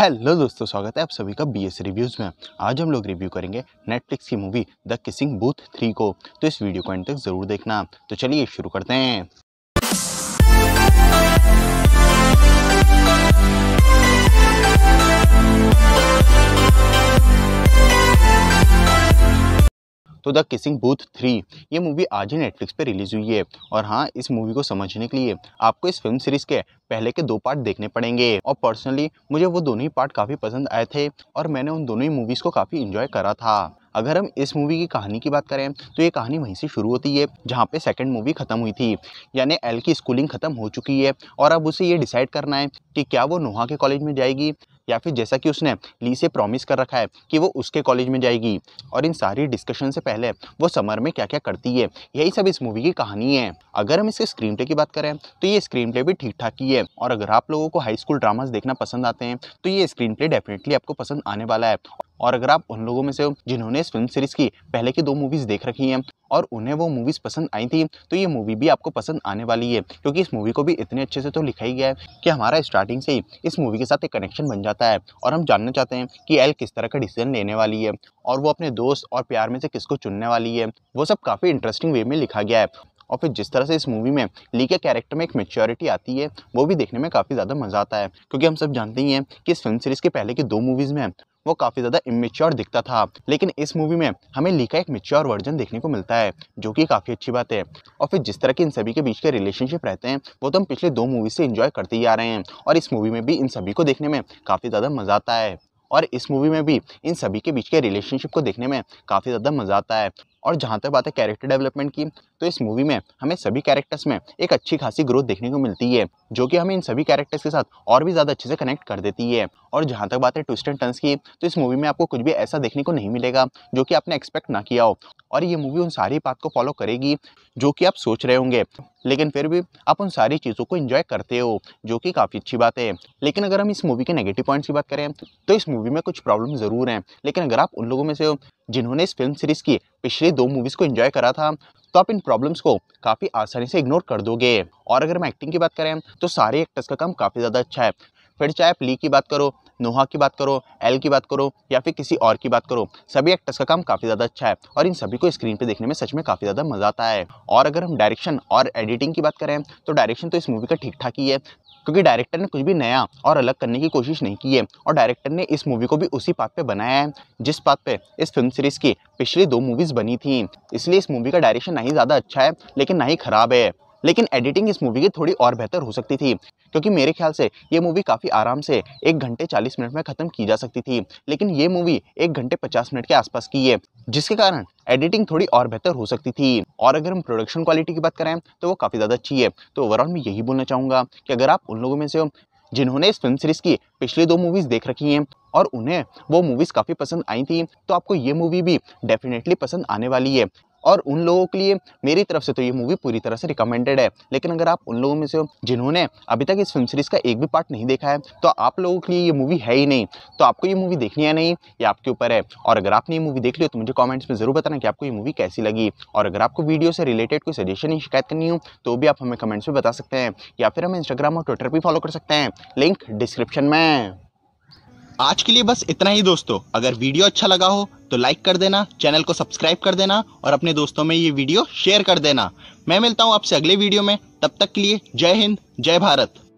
hello दोस्तों स्वागत है आप सभी का बी एस रिव्यूज़ में आज हम लोग रिव्यू करेंगे नेटफ्लिक्स की movie the kissing booth three को तो इस वीडियो को एंड तक ज़रूर देखना तो चलिए शुरू करते हैं to the kissing booth three ये मूवी आज ही नेटफ्लिक्स पर रिलीज़ हुई है और हाँ इस मूवी को समझने के लिए आपको इस फिल्म सीरीज़ के पहले के दो पार्ट देखने पड़ेंगे और पर्सनली मुझे वो दोनों ही पार्ट काफ़ी पसंद आए थे और मैंने उन दोनों ही मूवीज़ को काफ़ी इन्जॉय करा था अगर हम इस मूवी की कहानी की बात करें तो ये कहानी वहीं से शुरू होती है जहाँ पे सेकंड मूवी ख़त्म हुई थी यानी एल की स्कूलिंग ख़त्म हो चुकी है और अब उसे ये डिसाइड करना है कि क्या वो नोहा के कॉलेज में जाएगी या फिर जैसा कि उसने ली से प्रॉमिस कर रखा है कि वो उसके कॉलेज में जाएगी और इन सारी डिस्कशन से पहले वो समर में क्या क्या करती है यही सब इस मूवी की कहानी है अगर हम इसके स्क्रीन प्ले की बात करें तो ये स्क्रीन प्ले भी ठीक ठाक ही है और अगर आप लोगों को हाई स्कूल ड्रामाज देखना पसंद आते हैं तो ये स्क्रीन प्ले डेफिनेटली आपको पसंद आने वाला है और अगर आप उन लोगों में से हो जिन्होंने इस फिल्म सीरीज़ की पहले की दो मूवीज़ देख रखी हैं और उन्हें वो मूवीज़ पसंद आई थी तो ये मूवी भी आपको पसंद आने वाली है क्योंकि इस मूवी को भी इतने अच्छे से तो लिखा ही गया है कि हमारा स्टार्टिंग से ही इस मूवी के साथ एक कनेक्शन बन जाता है और हम जानना चाहते हैं कि एल किस तरह का डिसीजन लेने वाली है और वो अपने दोस्त और प्यार में से किसको चुनने वाली है वो सब काफ़ी इंटरेस्टिंग वे में लिखा गया है और फिर जिस तरह से इस मूवी में ली के कैरेक्टर में एक मेच्योरिटी आती है वो भी देखने में काफ़ी ज़्यादा मज़ा आता है क्योंकि हम सब जानते ही हैं कि इस फिल्म सीरीज़ के पहले की दो मूवीज़ में वो काफ़ी ज़्यादा इमेच्योर दिखता था लेकिन इस मूवी में हमें ली का एक मेच्योर वर्जन देखने को मिलता है जो कि काफ़ी अच्छी बात है और फिर जिस तरह के इन सभी के बीच के रिलेशनशिप रहते हैं वो तो हम पिछले दो मूवी से इन्जॉय करते ही आ रहे हैं और इस मूवी में भी इन सभी को देखने में काफ़ी ज़्यादा मज़ा आता है और इस मूवी में भी इन सभी के बीच के रिलेशनशिप को देखने में काफ़ी ज़्यादा मज़ा आता है और जहाँ तक बात है कैरेक्टर डेवलपमेंट की तो इस मूवी में हमें सभी कैरेक्टर्स में एक अच्छी खासी ग्रोथ देखने को मिलती है जो कि हमें इन सभी कैरेक्टर्स के साथ और भी ज़्यादा अच्छे से कनेक्ट कर देती है और जहाँ तक बात है ट्विस्ट एंड टर्न्स की तो इस मूवी में आपको कुछ भी ऐसा देखने को नहीं मिलेगा जो कि आपने एक्सपेक्ट ना किया हो और ये मूवी उन सारी बात को फॉलो करेगी जो कि आप सोच रहे होंगे लेकिन फिर भी आप उन सारी चीज़ों को इन्जॉय करते हो जो कि काफ़ी अच्छी बात है लेकिन अगर हम इस मूवी के नेगेटिव पॉइंट्स की बात करें तो इस मूवी में कुछ प्रॉब्लम ज़रूर हैं लेकिन अगर आप उन लोगों में से हो जिन्होंने इस फिल्म सीरीज़ की पिछली दो मूवीज़ को एंजॉय करा था तो आप इन प्रॉब्लम्स को काफ़ी आसानी से इग्नोर कर दोगे और अगर हम एक्टिंग की बात करें तो सारे एक्टर्स का काम काफ़ी ज़्यादा अच्छा है फिर चाहे आप ली की बात करो नोहा की बात करो एल की बात करो या फिर किसी और की बात करो सभी एक्टर्स का काम काफ़ी ज़्यादा अच्छा है और इन सभी को स्क्रीन पे देखने में सच में काफ़ी ज़्यादा मज़ा आता है और अगर हम डायरेक्शन और एडिटिंग की बात करें तो डायरेक्शन तो इस मूवी का ठीक ठाक ही है क्योंकि डायरेक्टर ने कुछ भी नया और अलग करने की कोशिश नहीं की है और डायरेक्टर ने इस मूवी को भी उसी पाथ पे बनाया है जिस पाथ पे इस फिल्म सीरीज़ की पिछली दो मूवीज़ बनी थी इसलिए इस मूवी का डायरेक्शन ना ही ज़्यादा अच्छा है लेकिन ना ही ख़राब है लेकिन एडिटिंग इस मूवी की थोड़ी और बेहतर हो सकती थी क्योंकि मेरे ख्याल से ये मूवी काफ़ी आराम से एक घंटे चालीस मिनट में ख़त्म की जा सकती थी लेकिन ये मूवी एक घंटे पचास मिनट के आसपास की है जिसके कारण एडिटिंग थोड़ी और बेहतर हो सकती थी और अगर हम प्रोडक्शन क्वालिटी की बात करें तो वो काफ़ी ज़्यादा अच्छी है तो ओवरऑल मैं यही बोलना चाहूँगा कि अगर आप उन लोगों में से हो जिन्होंने इस फिल्म सीरीज़ की पिछली दो मूवीज़ देख रखी हैं और उन्हें वो मूवीज़ काफ़ी पसंद आई थी तो आपको ये मूवी भी डेफिनेटली पसंद आने वाली है और उन लोगों के लिए मेरी तरफ से तो ये मूवी पूरी तरह से रिकमेंडेड है लेकिन अगर आप उन लोगों में से हो जिन्होंने अभी तक इस फिल्म सीरीज़ का एक भी पार्ट नहीं देखा है तो आप लोगों के लिए ये मूवी है ही नहीं तो आपको ये मूवी देखनी है नहीं ये आपके ऊपर है और अगर आपने ये मूवी देख ली तो मुझे कॉमेंट्स में ज़रूर बताना कि आपको ये मूवी कैसी लगी और अगर आपको वीडियो से रिलेटेड कोई सजेशन या शिकायत करनी हो तो भी आप हमें कमेंट्स में बता सकते हैं या फिर हमें इंस्टाग्राम और ट्विटर पर फॉलो कर सकते हैं लिंक डिस्क्रिप्शन में आज के लिए बस इतना ही दोस्तों अगर वीडियो अच्छा लगा हो तो लाइक कर देना चैनल को सब्सक्राइब कर देना और अपने दोस्तों में ये वीडियो शेयर कर देना मैं मिलता हूँ आपसे अगले वीडियो में तब तक के लिए जय हिंद जय भारत